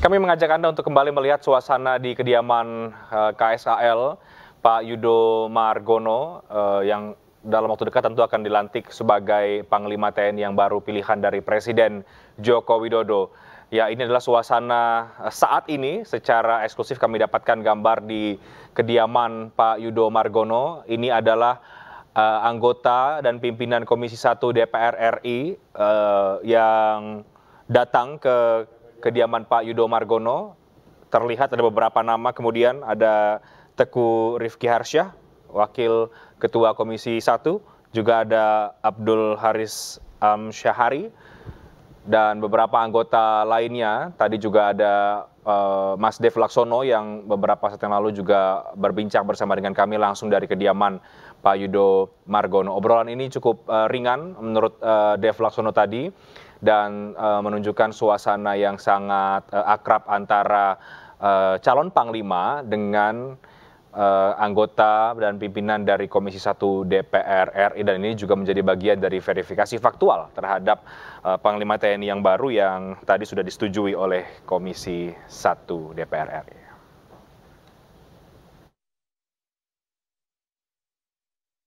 Kami mengajak Anda untuk kembali melihat suasana di kediaman uh, eh, KSAL Pak Yudo Margono uh, yang dalam waktu dekat tentu akan dilantik sebagai Panglima TNI yang baru pilihan dari Presiden Joko Widodo. Ya ini adalah suasana eh, saat ini secara eksklusif kami dapatkan gambar di kediaman Pak Yudo Margono. Ini adalah uh, anggota dan pimpinan Komisi 1 DPR RI uh, yang datang ke kediaman Pak Yudo Margono, terlihat ada beberapa nama, kemudian ada Teku Rifki Harsyah, Wakil Ketua Komisi 1, juga ada Abdul Haris Am Syahari, dan beberapa anggota lainnya. Tadi juga ada uh, Mas Dev Laksono yang beberapa saat yang lalu juga berbincang bersama dengan kami langsung dari kediaman Pak Yudo Margono. Obrolan ini cukup uh, ringan menurut uh, Dev Laksono tadi dan eh, menunjukkan suasana yang sangat eh, akrab antara eh, calon panglima dengan anggota dan pimpinan dari Komisi 1 DPR RI dan ini juga menjadi bagian dari verifikasi faktual terhadap Panglima TNI yang baru yang tadi sudah disetujui oleh Komisi 1 DPR RI.